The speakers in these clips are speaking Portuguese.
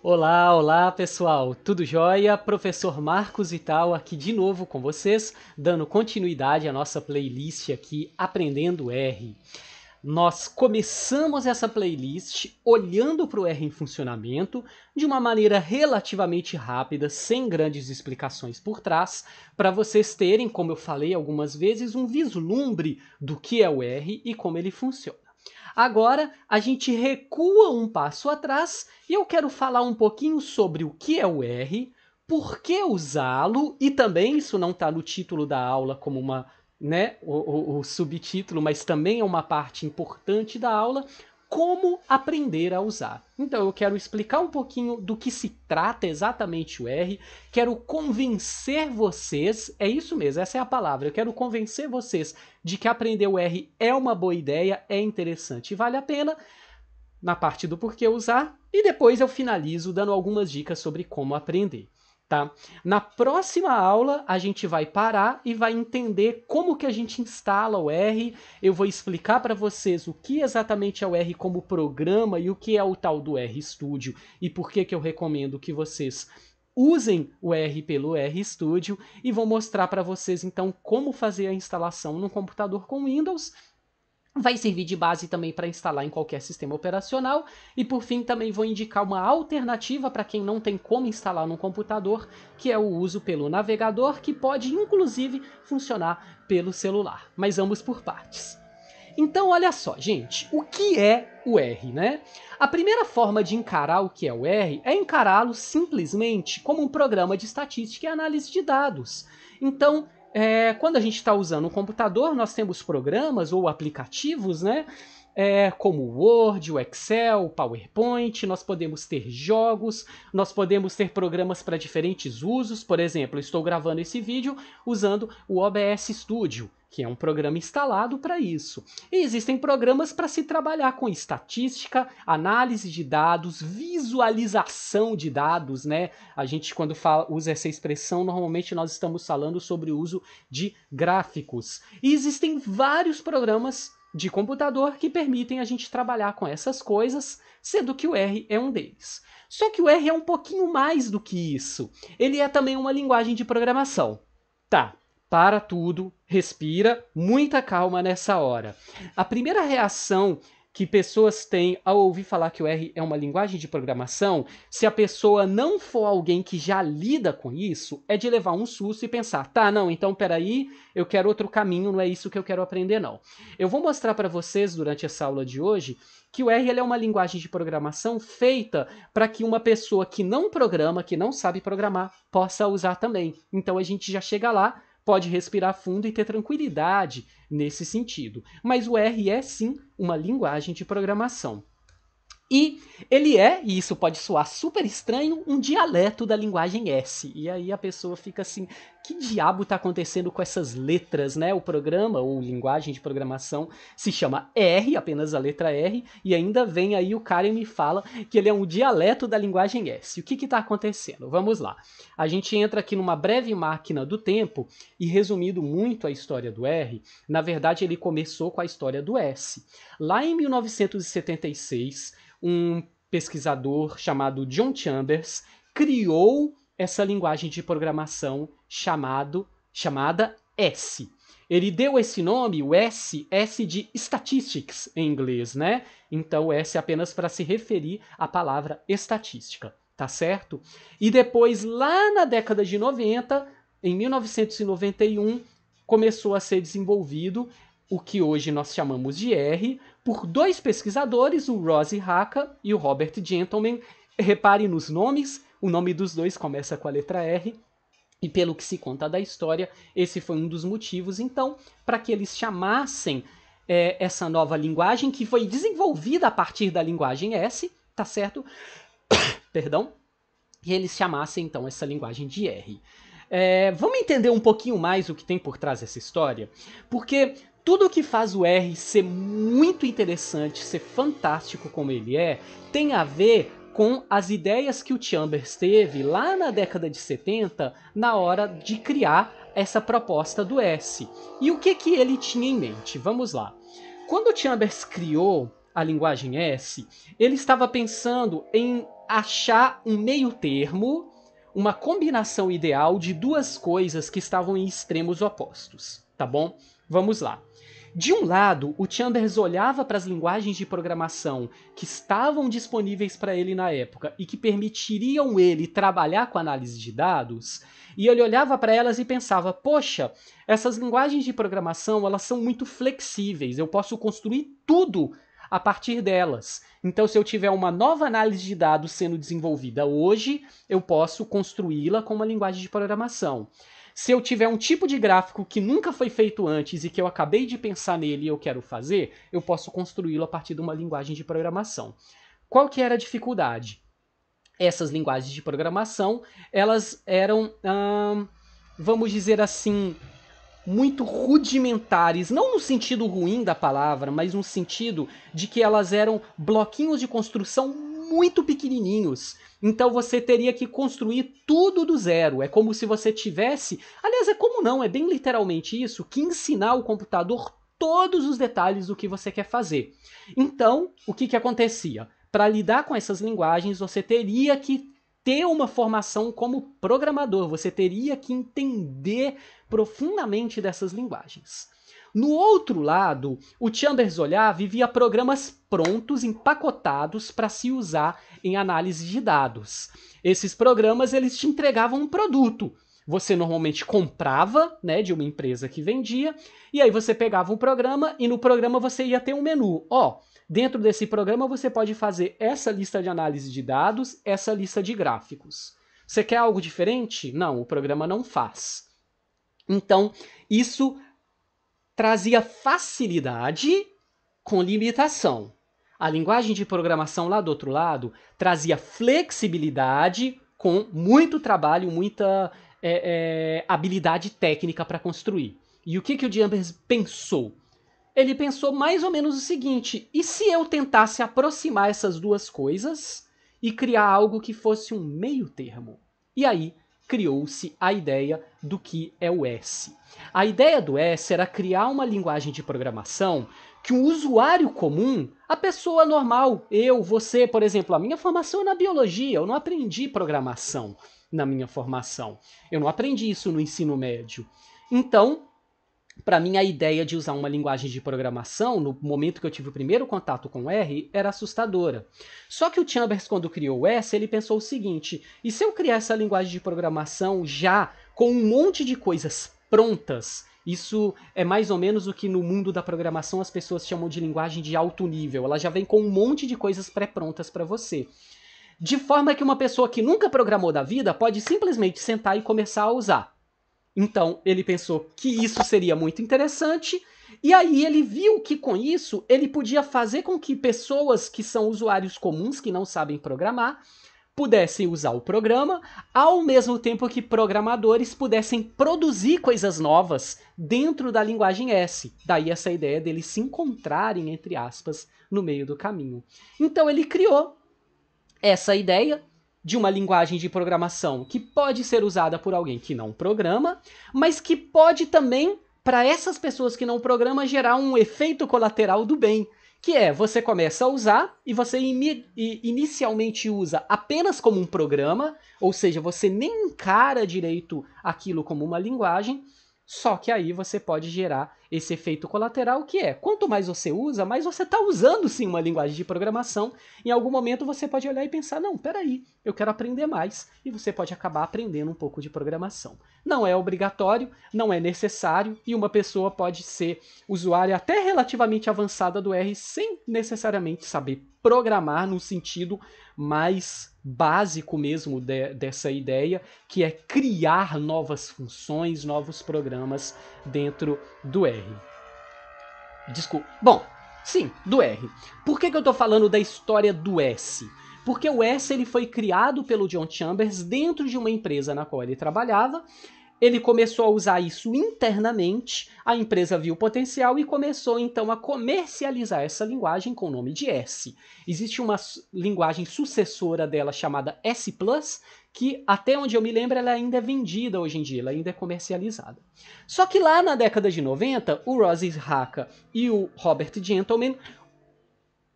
Olá, olá pessoal, tudo jóia? Professor Marcos Ital aqui de novo com vocês, dando continuidade à nossa playlist aqui Aprendendo R. Nós começamos essa playlist olhando para o R em funcionamento de uma maneira relativamente rápida, sem grandes explicações por trás, para vocês terem, como eu falei algumas vezes, um vislumbre do que é o R e como ele funciona. Agora a gente recua um passo atrás e eu quero falar um pouquinho sobre o que é o R, por que usá-lo e também isso não está no título da aula como uma né, o, o, o subtítulo, mas também é uma parte importante da aula como aprender a usar. Então eu quero explicar um pouquinho do que se trata exatamente o R, quero convencer vocês, é isso mesmo, essa é a palavra, eu quero convencer vocês de que aprender o R é uma boa ideia, é interessante e vale a pena na parte do porquê usar, e depois eu finalizo dando algumas dicas sobre como aprender tá? Na próxima aula a gente vai parar e vai entender como que a gente instala o R. Eu vou explicar para vocês o que exatamente é o R como programa e o que é o tal do R Studio e por que que eu recomendo que vocês usem o R pelo R Studio e vou mostrar para vocês então como fazer a instalação no computador com Windows vai servir de base também para instalar em qualquer sistema operacional e por fim também vou indicar uma alternativa para quem não tem como instalar no computador, que é o uso pelo navegador, que pode inclusive funcionar pelo celular, mas ambos por partes. Então, olha só, gente, o que é o R, né? A primeira forma de encarar o que é o R é encará-lo simplesmente como um programa de estatística e análise de dados. Então, é, quando a gente está usando um computador, nós temos programas ou aplicativos, né? É, como o Word, o Excel, o PowerPoint, nós podemos ter jogos, nós podemos ter programas para diferentes usos. Por exemplo, estou gravando esse vídeo usando o OBS Studio que é um programa instalado para isso. E existem programas para se trabalhar com estatística, análise de dados, visualização de dados, né? A gente quando fala, usa essa expressão, normalmente nós estamos falando sobre o uso de gráficos. E existem vários programas de computador que permitem a gente trabalhar com essas coisas, sendo que o R é um deles. Só que o R é um pouquinho mais do que isso. Ele é também uma linguagem de programação. Tá, para tudo, respira, muita calma nessa hora. A primeira reação que pessoas têm ao ouvir falar que o R é uma linguagem de programação, se a pessoa não for alguém que já lida com isso, é de levar um susto e pensar: tá, não, então peraí, eu quero outro caminho, não é isso que eu quero aprender, não. Eu vou mostrar para vocês durante essa aula de hoje que o R é uma linguagem de programação feita para que uma pessoa que não programa, que não sabe programar, possa usar também. Então a gente já chega lá pode respirar fundo e ter tranquilidade nesse sentido. Mas o R é sim uma linguagem de programação. E ele é, e isso pode soar super estranho, um dialeto da linguagem S. E aí a pessoa fica assim: que diabo tá acontecendo com essas letras, né? O programa, ou linguagem de programação, se chama R, apenas a letra R, e ainda vem aí o cara e me fala que ele é um dialeto da linguagem S. O que que tá acontecendo? Vamos lá. A gente entra aqui numa breve máquina do tempo, e resumindo muito a história do R, na verdade ele começou com a história do S. Lá em 1976, um pesquisador chamado John Chambers criou essa linguagem de programação chamado, chamada S. Ele deu esse nome, o S, S de statistics em inglês, né? Então S é apenas para se referir à palavra estatística, tá certo? E depois, lá na década de 90, em 1991, começou a ser desenvolvido o que hoje nós chamamos de R, por dois pesquisadores, o Rosy Hacker e o Robert Gentleman. Repare nos nomes, o nome dos dois começa com a letra R, e pelo que se conta da história, esse foi um dos motivos, então, para que eles chamassem é, essa nova linguagem, que foi desenvolvida a partir da linguagem S, tá certo? Perdão. E eles chamassem, então, essa linguagem de R. É, vamos entender um pouquinho mais o que tem por trás dessa história? Porque tudo que faz o R ser muito interessante, ser fantástico como ele é, tem a ver com as ideias que o Chambers teve lá na década de 70 na hora de criar essa proposta do S. E o que que ele tinha em mente? Vamos lá. Quando o Chambers criou a linguagem S, ele estava pensando em achar um meio termo, uma combinação ideal de duas coisas que estavam em extremos opostos, tá bom? Vamos lá. De um lado, o Chambers olhava para as linguagens de programação que estavam disponíveis para ele na época e que permitiriam ele trabalhar com análise de dados, e ele olhava para elas e pensava: "Poxa, essas linguagens de programação, elas são muito flexíveis. Eu posso construir tudo a partir delas. Então, se eu tiver uma nova análise de dados sendo desenvolvida hoje, eu posso construí-la com uma linguagem de programação se eu tiver um tipo de gráfico que nunca foi feito antes e que eu acabei de pensar nele e eu quero fazer, eu posso construí-lo a partir de uma linguagem de programação. Qual que era a dificuldade? Essas linguagens de programação, elas eram, hum, vamos dizer assim, muito rudimentares, não no sentido ruim da palavra, mas no sentido de que elas eram bloquinhos de construção muito pequenininhos. Então você teria que construir tudo do zero. É como se você tivesse. Aliás, é como não, é bem literalmente isso, que ensinar o computador todos os detalhes do que você quer fazer. Então, o que, que acontecia? Para lidar com essas linguagens, você teria que ter uma formação como programador, você teria que entender profundamente dessas linguagens. No outro lado, o Chambers Olhar vivia programas prontos, empacotados para se usar em análise de dados. Esses programas eles te entregavam um produto. Você normalmente comprava, né, de uma empresa que vendia, e aí você pegava um programa e no programa você ia ter um menu. Ó, oh, dentro desse programa você pode fazer essa lista de análise de dados, essa lista de gráficos. Você quer algo diferente? Não, o programa não faz. Então, isso trazia facilidade com limitação. A linguagem de programação lá do outro lado trazia flexibilidade com muito trabalho, muita é, é, habilidade técnica para construir. E o que, que o Jambers pensou? Ele pensou mais ou menos o seguinte: e se eu tentasse aproximar essas duas coisas e criar algo que fosse um meio termo? E aí criou-se a ideia do que é o S. A ideia do S era criar uma linguagem de programação que um usuário comum, a pessoa normal, eu, você, por exemplo, a minha formação é na biologia, eu não aprendi programação na minha formação. Eu não aprendi isso no ensino médio. Então, para mim a ideia de usar uma linguagem de programação, no momento que eu tive o primeiro contato com R, era assustadora. Só que o Chambers, quando criou o S, ele pensou o seguinte: e se eu criar essa linguagem de programação já com um monte de coisas prontas? Isso é mais ou menos o que no mundo da programação as pessoas chamam de linguagem de alto nível. Ela já vem com um monte de coisas pré-prontas para você. De forma que uma pessoa que nunca programou da vida pode simplesmente sentar e começar a usar. Então ele pensou que isso seria muito interessante, e aí ele viu que com isso ele podia fazer com que pessoas que são usuários comuns, que não sabem programar, pudessem usar o programa, ao mesmo tempo que programadores pudessem produzir coisas novas dentro da linguagem S. Daí essa ideia deles se encontrarem, entre aspas, no meio do caminho. Então ele criou essa ideia de uma linguagem de programação que pode ser usada por alguém que não programa, mas que pode também, para essas pessoas que não programam, gerar um efeito colateral do bem, que é você começa a usar e você inicialmente usa apenas como um programa, ou seja, você nem encara direito aquilo como uma linguagem, só que aí você pode gerar esse efeito colateral que é, quanto mais você usa, mais você está usando sim uma linguagem de programação. Em algum momento você pode olhar e pensar, não, peraí, eu quero aprender mais, e você pode acabar aprendendo um pouco de programação. Não é obrigatório, não é necessário, e uma pessoa pode ser usuária até relativamente avançada do R sem necessariamente saber programar no sentido mais básico mesmo de, dessa ideia, que é criar novas funções, novos programas dentro do R. Desculpa. Bom, sim, do R. Por que, que eu estou falando da história do S? Porque o S ele foi criado pelo John Chambers dentro de uma empresa na qual ele trabalhava, ele começou a usar isso internamente, a empresa viu o potencial e começou então a comercializar essa linguagem com o nome de S. Existe uma linguagem sucessora dela chamada S, que até onde eu me lembro ela ainda é vendida hoje em dia, ela ainda é comercializada. Só que lá na década de 90, o Rosie Hacker e o Robert Gentleman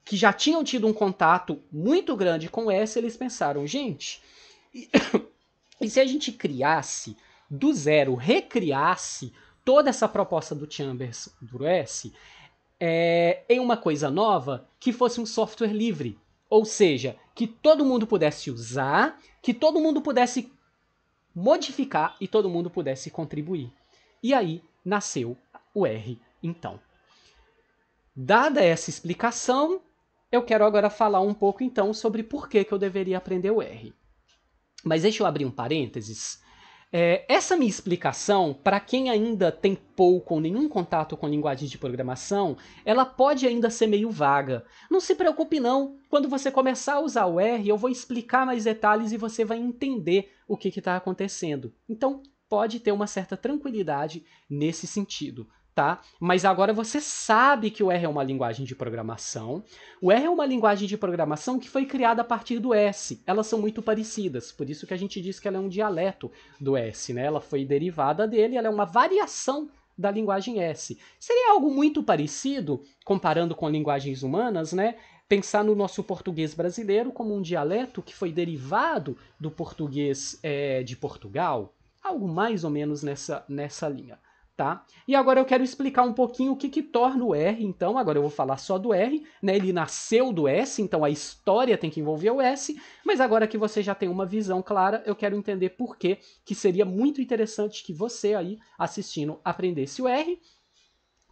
que já tinham tido um contato muito grande com S, eles pensaram, gente, e, e se a gente criasse do zero recriasse toda essa proposta do Chambers do é, em uma coisa nova que fosse um software livre. Ou seja, que todo mundo pudesse usar, que todo mundo pudesse modificar e todo mundo pudesse contribuir. E aí nasceu o R, então. Dada essa explicação, eu quero agora falar um pouco então sobre por que, que eu deveria aprender o R. Mas deixa eu abrir um parênteses é, essa minha explicação, para quem ainda tem pouco ou nenhum contato com linguagens de programação, ela pode ainda ser meio vaga. Não se preocupe não, quando você começar a usar o R, eu vou explicar mais detalhes e você vai entender o que está acontecendo. Então, pode ter uma certa tranquilidade nesse sentido tá? Mas agora você sabe que o R é uma linguagem de programação. O R é uma linguagem de programação que foi criada a partir do S. Elas são muito parecidas, por isso que a gente diz que ela é um dialeto do S, né? Ela foi derivada dele, ela é uma variação da linguagem S. Seria algo muito parecido, comparando com linguagens humanas, né? Pensar no nosso português brasileiro como um dialeto que foi derivado do português é, de Portugal, algo mais ou menos nessa, nessa linha tá? E agora eu quero explicar um pouquinho o que, que torna o R, então, agora eu vou falar só do R, né? Ele nasceu do S, então a história tem que envolver o S, mas agora que você já tem uma visão clara, eu quero entender por que que seria muito interessante que você aí assistindo aprendesse o R,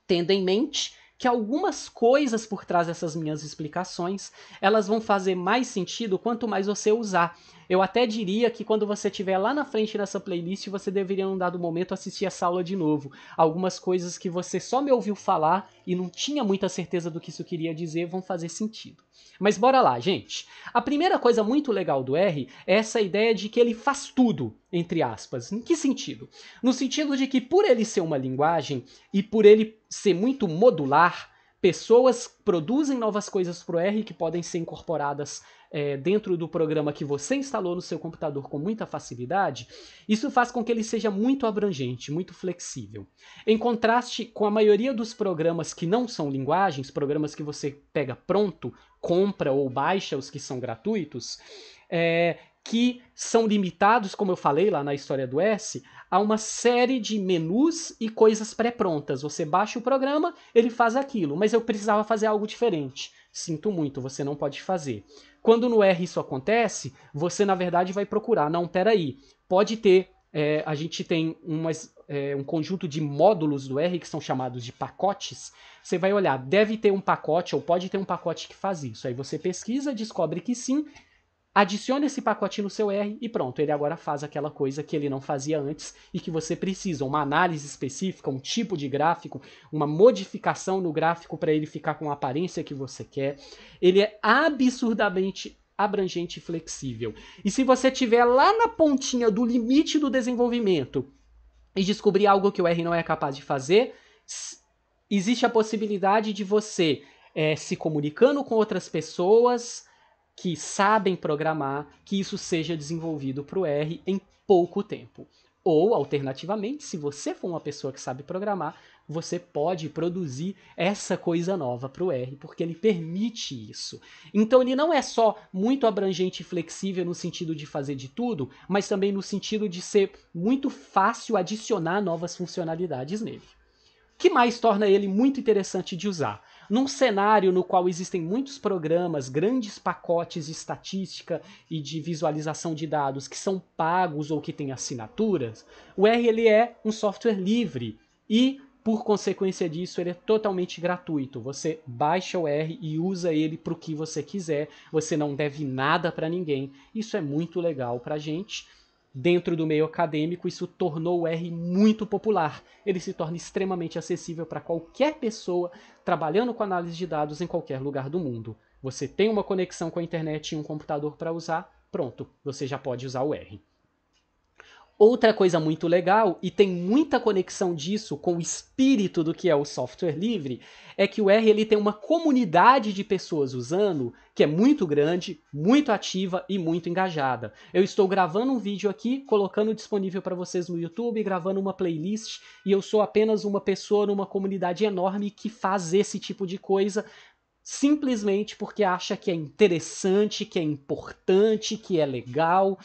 tendo em mente que algumas coisas por trás dessas minhas explicações, elas vão fazer mais sentido quanto mais você usar. Eu até diria que quando você estiver lá na frente dessa playlist, você deveria, num dado momento, assistir essa aula de novo. Algumas coisas que você só me ouviu falar e não tinha muita certeza do que isso queria dizer vão fazer sentido. Mas bora lá, gente. A primeira coisa muito legal do R é essa ideia de que ele faz tudo entre aspas. Em que sentido? No sentido de que, por ele ser uma linguagem e por ele ser muito modular, pessoas produzem novas coisas para o R que podem ser incorporadas é, dentro do programa que você instalou no seu computador com muita facilidade, isso faz com que ele seja muito abrangente, muito flexível. Em contraste com a maioria dos programas que não são linguagens, programas que você pega pronto, compra ou baixa os que são gratuitos, é, que são limitados, como eu falei lá na história do S, a uma série de menus e coisas pré-prontas. Você baixa o programa, ele faz aquilo, mas eu precisava fazer algo diferente. Sinto muito, você não pode fazer. Quando no R isso acontece, você na verdade vai procurar. Não, peraí, pode ter. É, a gente tem umas, é, um conjunto de módulos do R que são chamados de pacotes. Você vai olhar, deve ter um pacote ou pode ter um pacote que faz isso. Aí você pesquisa, descobre que sim Adicione esse pacotinho no seu R e pronto, ele agora faz aquela coisa que ele não fazia antes e que você precisa, uma análise específica, um tipo de gráfico, uma modificação no gráfico para ele ficar com a aparência que você quer. Ele é absurdamente abrangente e flexível. E se você estiver lá na pontinha do limite do desenvolvimento e descobrir algo que o R não é capaz de fazer, existe a possibilidade de você é, se comunicando com outras pessoas que sabem programar, que isso seja desenvolvido para o R em pouco tempo. Ou, alternativamente, se você for uma pessoa que sabe programar, você pode produzir essa coisa nova para o R, porque ele permite isso. Então, ele não é só muito abrangente e flexível no sentido de fazer de tudo, mas também no sentido de ser muito fácil adicionar novas funcionalidades nele. O que mais torna ele muito interessante de usar? num cenário no qual existem muitos programas, grandes pacotes de estatística e de visualização de dados que são pagos ou que têm assinaturas, o R ele é um software livre e por consequência disso, ele é totalmente gratuito. Você baixa o R e usa ele para o que você quiser. Você não deve nada para ninguém. Isso é muito legal para gente. gente Dentro do meio acadêmico, isso tornou o R muito popular. Ele se torna extremamente acessível para qualquer pessoa trabalhando com análise de dados em qualquer lugar do mundo. Você tem uma conexão com a internet e um computador para usar, pronto, você já pode usar o R. Outra coisa muito legal, e tem muita conexão disso com o espírito do que é o software livre, é que o R ele tem uma comunidade de pessoas usando que é muito grande, muito ativa e muito engajada. Eu estou gravando um vídeo aqui, colocando disponível para vocês no YouTube, gravando uma playlist, e eu sou apenas uma pessoa numa comunidade enorme que faz esse tipo de coisa simplesmente porque acha que é interessante, que é importante, que é legal.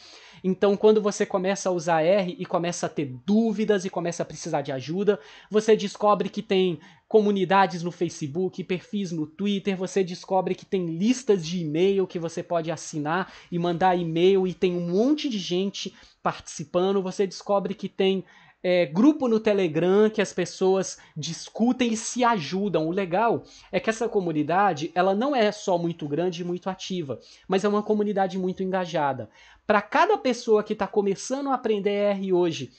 Então, quando você começa a usar R e começa a ter dúvidas e começa a precisar de ajuda, você descobre que tem comunidades no Facebook, perfis no Twitter, você descobre que tem listas de e-mail que você pode assinar e mandar e-mail e tem um monte de gente participando, você descobre que tem é, grupo no Telegram que as pessoas discutem e se ajudam. O legal é que essa comunidade ela não é só muito grande e muito ativa, mas é uma comunidade muito engajada. Para cada pessoa que está começando a aprender R hoje,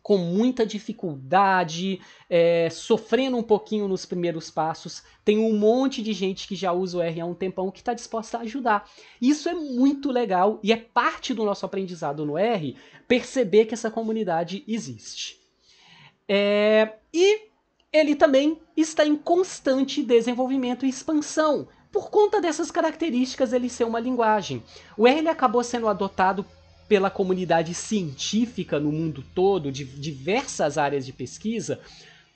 com muita dificuldade, é, sofrendo um pouquinho nos primeiros passos. Tem um monte de gente que já usa o R há um tempão que está disposta a ajudar. Isso é muito legal e é parte do nosso aprendizado no R perceber que essa comunidade existe. É, e ele também está em constante desenvolvimento e expansão. Por conta dessas características, ele ser uma linguagem. O R acabou sendo adotado pela comunidade científica no mundo todo, de diversas áreas de pesquisa,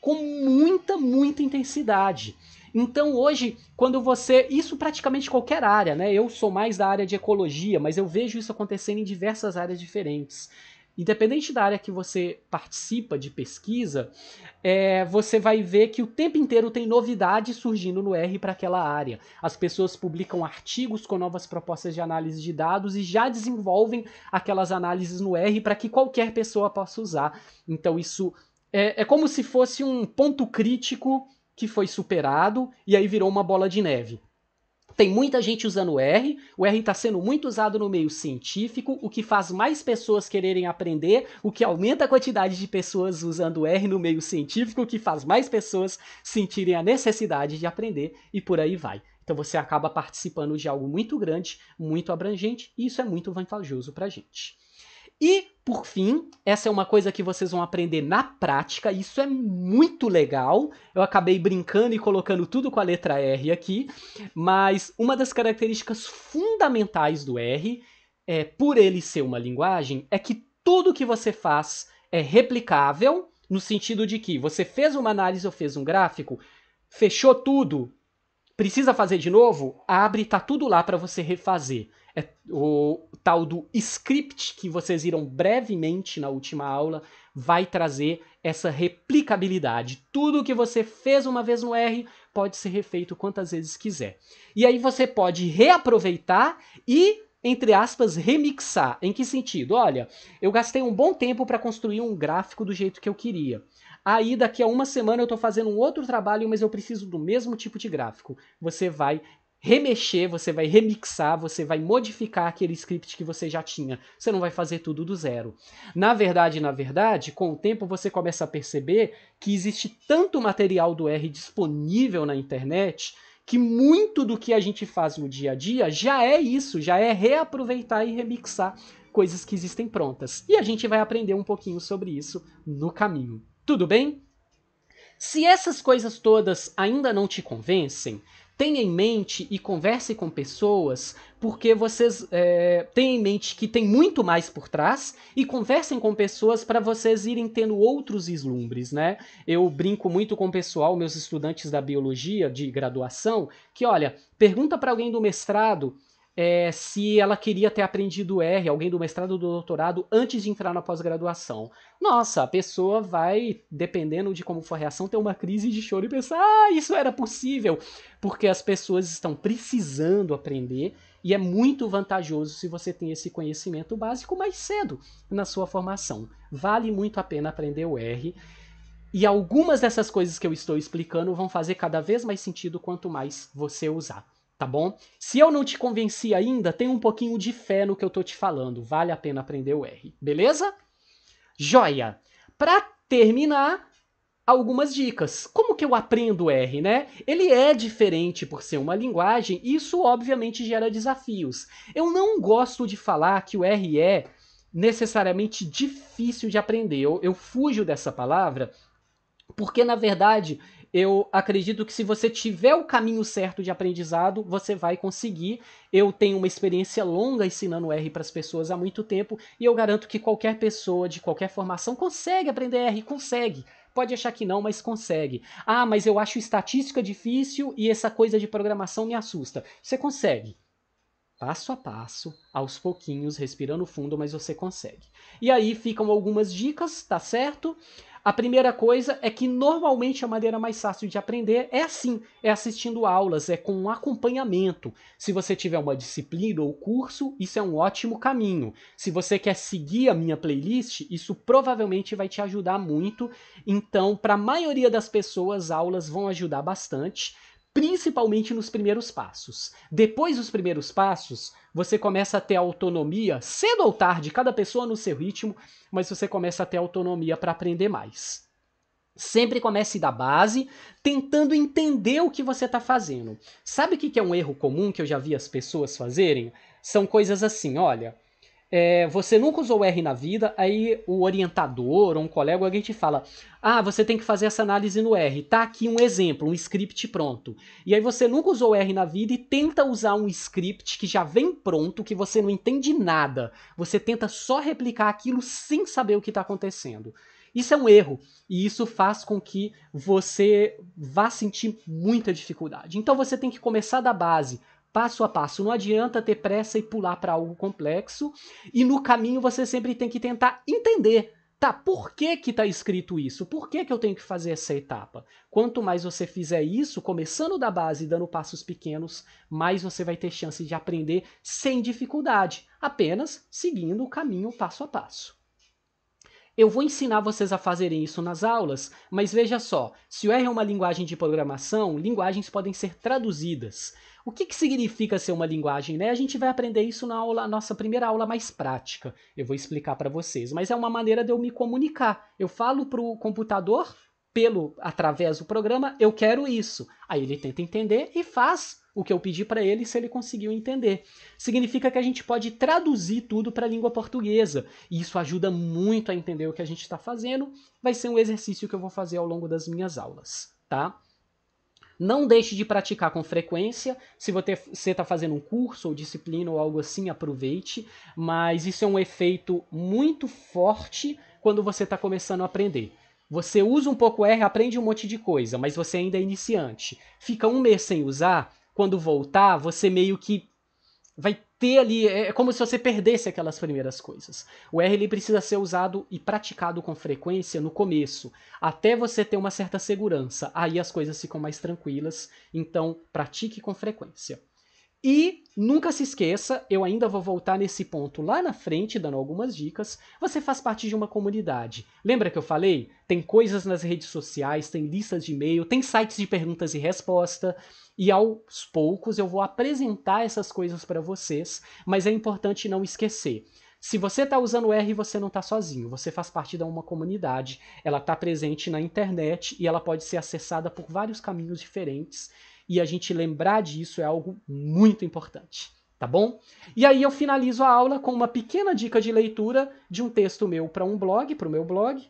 com muita, muita intensidade. Então hoje, quando você. Isso praticamente qualquer área, né? Eu sou mais da área de ecologia, mas eu vejo isso acontecendo em diversas áreas diferentes independente da área que você participa de pesquisa, é, você vai ver que o tempo inteiro tem novidade surgindo no R para aquela área. As pessoas publicam artigos com novas propostas de análise de dados e já desenvolvem aquelas análises no R para que qualquer pessoa possa usar. Então isso é, é como se fosse um ponto crítico que foi superado e aí virou uma bola de neve. Tem muita gente usando R, o R está sendo muito usado no meio científico, o que faz mais pessoas quererem aprender, o que aumenta a quantidade de pessoas usando R no meio científico, o que faz mais pessoas sentirem a necessidade de aprender e por aí vai. Então você acaba participando de algo muito grande, muito abrangente, e isso é muito vantajoso para a gente. E, por fim, essa é uma coisa que vocês vão aprender na prática, isso é muito legal. Eu acabei brincando e colocando tudo com a letra R aqui, mas uma das características fundamentais do R, é, por ele ser uma linguagem, é que tudo que você faz é replicável, no sentido de que você fez uma análise ou fez um gráfico, fechou tudo, precisa fazer de novo, abre, tá tudo lá para você refazer é o tal do script que vocês viram brevemente na última aula vai trazer essa replicabilidade. Tudo que você fez uma vez no R pode ser refeito quantas vezes quiser. E aí você pode reaproveitar e entre aspas, remixar. Em que sentido? Olha, eu gastei um bom tempo para construir um gráfico do jeito que eu queria. Aí, daqui a uma semana, eu estou fazendo um outro trabalho, mas eu preciso do mesmo tipo de gráfico. Você vai remexer, você vai remixar, você vai modificar aquele script que você já tinha. Você não vai fazer tudo do zero. Na verdade, na verdade, com o tempo você começa a perceber que existe tanto material do R disponível na internet que muito do que a gente faz no dia a dia já é isso, já é reaproveitar e remixar coisas que existem prontas. E a gente vai aprender um pouquinho sobre isso no caminho. Tudo bem? Se essas coisas todas ainda não te convencem, tenha em mente e converse com pessoas, porque vocês é, têm em mente que tem muito mais por trás e conversem com pessoas para vocês irem tendo outros vislumbres, né? Eu brinco muito com o pessoal, meus estudantes da biologia de graduação, que olha, pergunta para alguém do mestrado é, se ela queria ter aprendido R, alguém do mestrado ou do doutorado, antes de entrar na pós-graduação. Nossa, a pessoa vai, dependendo de como for a reação, ter uma crise de choro e pensar: ah, isso era possível! Porque as pessoas estão precisando aprender e é muito vantajoso se você tem esse conhecimento básico mais cedo na sua formação. Vale muito a pena aprender o R. E algumas dessas coisas que eu estou explicando vão fazer cada vez mais sentido quanto mais você usar tá bom? Se eu não te convenci ainda, tem um pouquinho de fé no que eu tô te falando. Vale a pena aprender o R, beleza? Joia! Para terminar, algumas dicas. Como que eu aprendo o R, né? Ele é diferente por ser uma linguagem, e isso obviamente gera desafios. Eu não gosto de falar que o R é necessariamente difícil de aprender. Eu, eu fujo dessa palavra porque na verdade eu acredito que se você tiver o caminho certo de aprendizado, você vai conseguir. Eu tenho uma experiência longa ensinando R para as pessoas há muito tempo e eu garanto que qualquer pessoa de qualquer formação consegue aprender R, consegue. Pode achar que não, mas consegue. Ah, mas eu acho estatística difícil e essa coisa de programação me assusta. Você consegue. Passo a passo, aos pouquinhos, respirando fundo, mas você consegue. E aí ficam algumas dicas, tá certo? A primeira coisa é que normalmente a maneira mais fácil de aprender é assim, é assistindo aulas, é com um acompanhamento. Se você tiver uma disciplina ou curso, isso é um ótimo caminho. Se você quer seguir a minha playlist, isso provavelmente vai te ajudar muito. Então, para a maioria das pessoas, aulas vão ajudar bastante principalmente nos primeiros passos. Depois dos primeiros passos, você começa a ter autonomia, cedo ou tarde, cada pessoa no seu ritmo, mas você começa a ter autonomia para aprender mais. Sempre comece da base, tentando entender o que você está fazendo. Sabe o que é um erro comum que eu já vi as pessoas fazerem? São coisas assim, olha, é, você nunca usou R na vida, aí o orientador ou um colega, alguém te fala: Ah, você tem que fazer essa análise no R. Tá aqui um exemplo, um script pronto. E aí você nunca usou R na vida e tenta usar um script que já vem pronto, que você não entende nada. Você tenta só replicar aquilo sem saber o que está acontecendo. Isso é um erro e isso faz com que você vá sentir muita dificuldade. Então você tem que começar da base, passo a passo. Não adianta ter pressa e pular para algo complexo. E no caminho você sempre tem que tentar entender. Tá, por que que tá escrito isso? Por que que eu tenho que fazer essa etapa? Quanto mais você fizer isso, começando da base e dando passos pequenos, mais você vai ter chance de aprender sem dificuldade, apenas seguindo o caminho passo a passo. Eu vou ensinar vocês a fazerem isso nas aulas, mas veja só: se o R é uma linguagem de programação, linguagens podem ser traduzidas. O que, que significa ser uma linguagem? Né? A gente vai aprender isso na aula, nossa primeira aula mais prática. Eu vou explicar para vocês, mas é uma maneira de eu me comunicar. Eu falo para o computador pelo através do programa, eu quero isso. Aí ele tenta entender e faz o que eu pedi para ele se ele conseguiu entender. Significa que a gente pode traduzir tudo para a língua portuguesa. E isso ajuda muito a entender o que a gente está fazendo. Vai ser um exercício que eu vou fazer ao longo das minhas aulas, tá? Não deixe de praticar com frequência. Se você está fazendo um curso ou disciplina ou algo assim, aproveite. Mas isso é um efeito muito forte quando você está começando a aprender. Você usa um pouco R, aprende um monte de coisa, mas você ainda é iniciante. Fica um mês sem usar, quando voltar, você meio que vai ter ali, é, é como se você perdesse aquelas primeiras coisas. O R ele precisa ser usado e praticado com frequência no começo, até você ter uma certa segurança. Aí as coisas ficam mais tranquilas, então pratique com frequência. E nunca se esqueça, eu ainda vou voltar nesse ponto lá na frente, dando algumas dicas. Você faz parte de uma comunidade. Lembra que eu falei? Tem coisas nas redes sociais, tem listas de e-mail, tem sites de perguntas e resposta. E aos poucos eu vou apresentar essas coisas para vocês, mas é importante não esquecer. Se você está usando R, você não está sozinho. Você faz parte de uma comunidade. Ela está presente na internet e ela pode ser acessada por vários caminhos diferentes e a gente lembrar disso é algo muito importante, tá bom? E aí eu finalizo a aula com uma pequena dica de leitura de um texto meu para um blog, para o meu blog,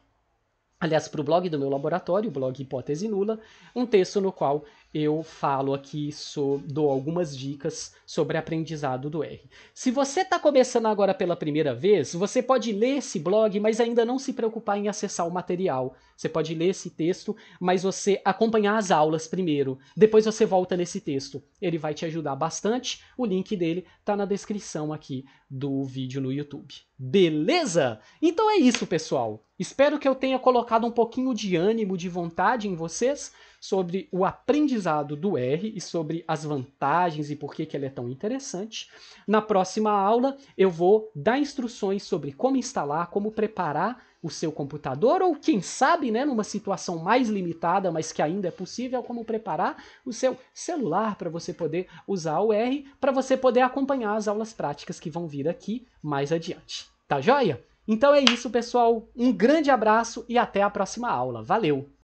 aliás, para o blog do meu laboratório, o blog Hipótese Nula, um texto no qual eu falo aqui, so, dou algumas dicas sobre aprendizado do R. Se você está começando agora pela primeira vez, você pode ler esse blog, mas ainda não se preocupar em acessar o material. Você pode ler esse texto, mas você acompanhar as aulas primeiro. Depois você volta nesse texto. Ele vai te ajudar bastante. O link dele está na descrição aqui do vídeo no YouTube. Beleza? Então é isso, pessoal. Espero que eu tenha colocado um pouquinho de ânimo, de vontade em vocês sobre o aprendizado do R e sobre as vantagens e por que, que ele é tão interessante. Na próxima aula, eu vou dar instruções sobre como instalar, como preparar o seu computador, ou quem sabe, né, numa situação mais limitada, mas que ainda é possível, como preparar o seu celular para você poder usar o R, para você poder acompanhar as aulas práticas que vão vir aqui mais adiante. Tá joia? Então é isso, pessoal. Um grande abraço e até a próxima aula. Valeu!